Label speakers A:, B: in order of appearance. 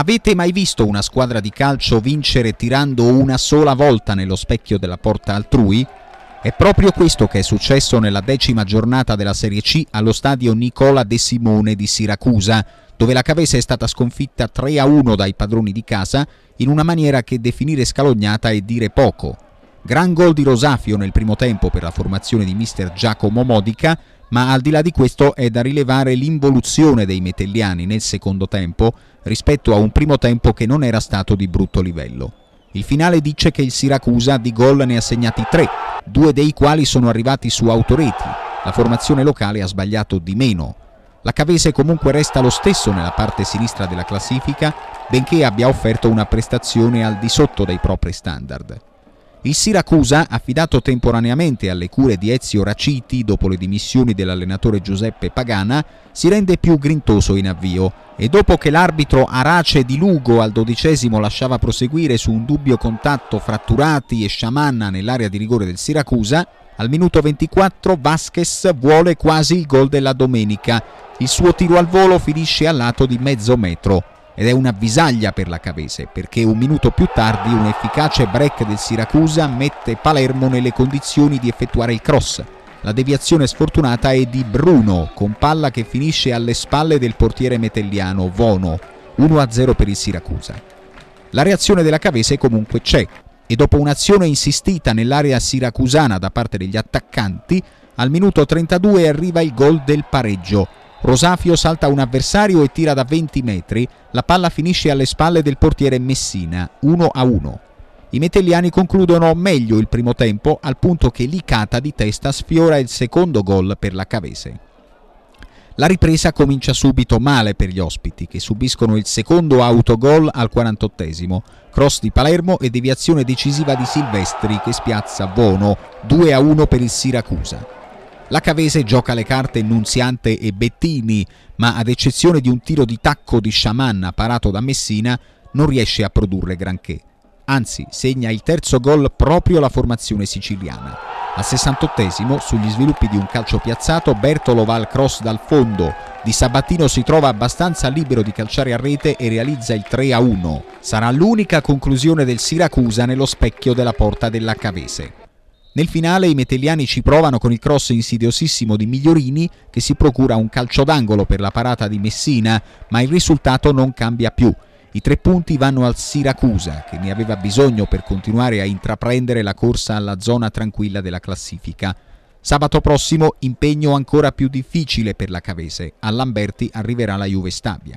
A: Avete mai visto una squadra di calcio vincere tirando una sola volta nello specchio della porta altrui? È proprio questo che è successo nella decima giornata della Serie C allo stadio Nicola De Simone di Siracusa, dove la Cavese è stata sconfitta 3-1 dai padroni di casa in una maniera che definire scalognata è dire poco. Gran gol di Rosafio nel primo tempo per la formazione di mister Giacomo Modica, ma al di là di questo è da rilevare l'involuzione dei metelliani nel secondo tempo rispetto a un primo tempo che non era stato di brutto livello. Il finale dice che il Siracusa di gol ne ha segnati tre, due dei quali sono arrivati su autoreti. La formazione locale ha sbagliato di meno. La Cavese comunque resta lo stesso nella parte sinistra della classifica, benché abbia offerto una prestazione al di sotto dei propri standard. Il Siracusa, affidato temporaneamente alle cure di Ezio Raciti dopo le dimissioni dell'allenatore Giuseppe Pagana, si rende più grintoso in avvio e dopo che l'arbitro Arace di Lugo al dodicesimo lasciava proseguire su un dubbio contatto fratturati e sciamanna nell'area di rigore del Siracusa, al minuto 24 Vasquez vuole quasi il gol della domenica. Il suo tiro al volo finisce a lato di mezzo metro ed è una visaglia per la Cavese perché un minuto più tardi un efficace break del Siracusa mette Palermo nelle condizioni di effettuare il cross. La deviazione sfortunata è di Bruno con palla che finisce alle spalle del portiere metelliano Vono, 1-0 per il Siracusa. La reazione della Cavese comunque c'è e dopo un'azione insistita nell'area siracusana da parte degli attaccanti, al minuto 32 arriva il gol del pareggio Rosafio salta un avversario e tira da 20 metri, la palla finisce alle spalle del portiere Messina, 1 a 1. I metelliani concludono meglio il primo tempo al punto che Licata di testa sfiora il secondo gol per la Cavese. La ripresa comincia subito male per gli ospiti che subiscono il secondo autogol al 48esimo, cross di Palermo e deviazione decisiva di Silvestri che spiazza Vono 2 a 1 per il Siracusa. La Cavese gioca le carte Nunziante e Bettini, ma ad eccezione di un tiro di tacco di Sciamanna parato da Messina, non riesce a produrre granché. Anzi, segna il terzo gol proprio la formazione siciliana. Al 68 sugli sviluppi di un calcio piazzato, Bertolo va al cross dal fondo. Di Sabatino si trova abbastanza libero di calciare a rete e realizza il 3-1. Sarà l'unica conclusione del Siracusa nello specchio della porta della Cavese. Nel finale i metelliani ci provano con il cross insidiosissimo di Migliorini che si procura un calcio d'angolo per la parata di Messina, ma il risultato non cambia più. I tre punti vanno al Siracusa che ne aveva bisogno per continuare a intraprendere la corsa alla zona tranquilla della classifica. Sabato prossimo impegno ancora più difficile per la Cavese. A Lamberti arriverà la Juve Stabia.